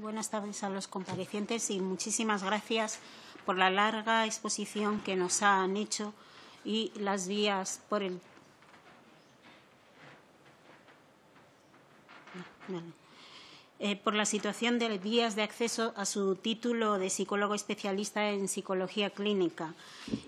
Buenas tardes a los comparecientes y muchísimas gracias por la larga exposición que nos han hecho y las vías por el eh, por la situación de vías de acceso a su título de psicólogo especialista en psicología clínica.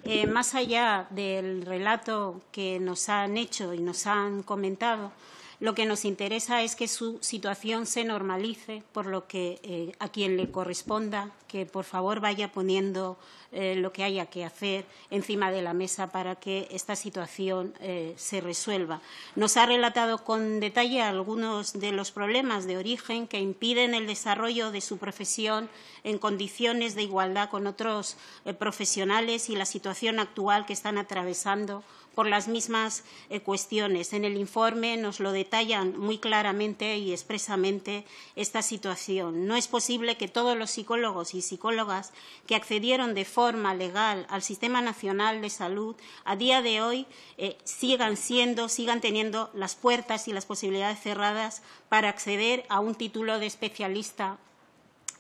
Eh, más allá del relato que nos han hecho y nos han comentado, lo que nos interesa es que su situación se normalice, por lo que eh, a quien le corresponda que por favor vaya poniendo eh, lo que haya que hacer encima de la mesa para que esta situación eh, se resuelva. Nos ha relatado con detalle algunos de los problemas de origen que impiden el desarrollo de su profesión en condiciones de igualdad con otros profesionales y la situación actual que están atravesando por las mismas cuestiones. En el informe nos lo detalla detallan muy claramente y expresamente esta situación. No es posible que todos los psicólogos y psicólogas que accedieron de forma legal al Sistema Nacional de Salud a día de hoy eh, sigan siendo, sigan teniendo las puertas y las posibilidades cerradas para acceder a un título de especialista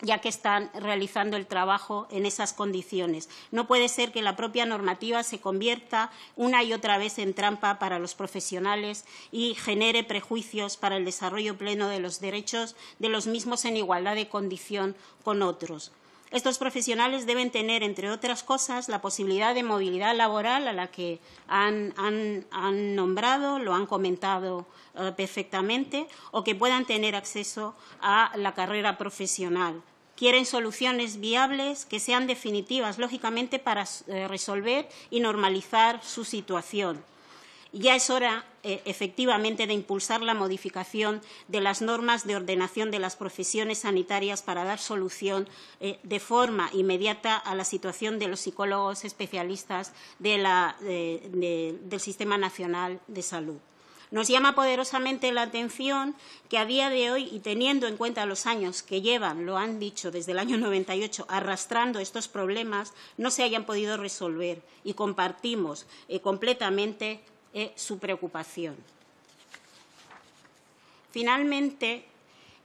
ya que están realizando el trabajo en esas condiciones. No puede ser que la propia normativa se convierta una y otra vez en trampa para los profesionales y genere prejuicios para el desarrollo pleno de los derechos de los mismos en igualdad de condición con otros. Estos profesionales deben tener, entre otras cosas, la posibilidad de movilidad laboral a la que han, nombrado, lo han comentado eh, perfectamente, o que puedan tener acceso a la carrera profesional. Quieren soluciones viables que sean definitivas, lógicamente, para eh, resolver y normalizar su situación. Ya es hora, eh, efectivamente, de impulsar la modificación de las normas de ordenación de las profesiones sanitarias para dar solución eh, de forma inmediata a la situación de los psicólogos especialistas eh, del Sistema Nacional de Salud. Nos llama poderosamente la atención que a día de hoy, y teniendo en cuenta los años que llevan, lo han dicho desde el año 98, arrastrando estos problemas, no se hayan podido resolver y compartimos completamente su preocupación. Finalmente,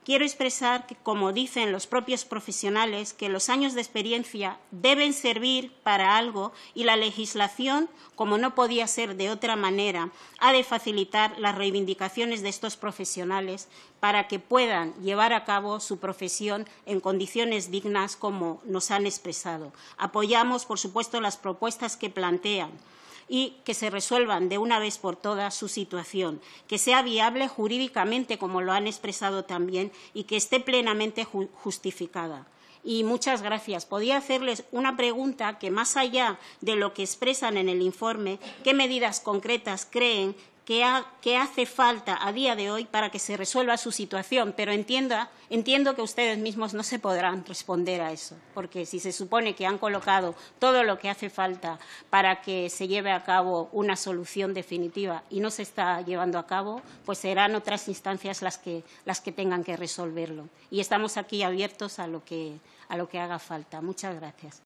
quiero expresar que, como dicen los propios profesionales, que los años de experiencia deben servir para algo y la legislación, como no podía ser de otra manera, ha de facilitar las reivindicaciones de estos profesionales para que puedan llevar a cabo su profesión en condiciones dignas, como nos han expresado. Apoyamos, por supuesto, las propuestas que plantean y que se resuelvan de una vez por todas su situación, que sea viable jurídicamente, como lo han expresado también, y que esté plenamente justificada y muchas gracias. Podría hacerles una pregunta que, más allá de lo que expresan en el informe, ¿qué medidas concretas creen ¿Qué hace falta a día de hoy para que se resuelva su situación, pero entiendo que ustedes mismos no se podrán responder a eso, porque si se supone que han colocado todo lo que hace falta para que se lleve a cabo una solución definitiva y no se está llevando a cabo, pues serán otras instancias las que, tengan que resolverlo. Y estamos aquí abiertos a lo que, a lo que haga falta. Muchas gracias.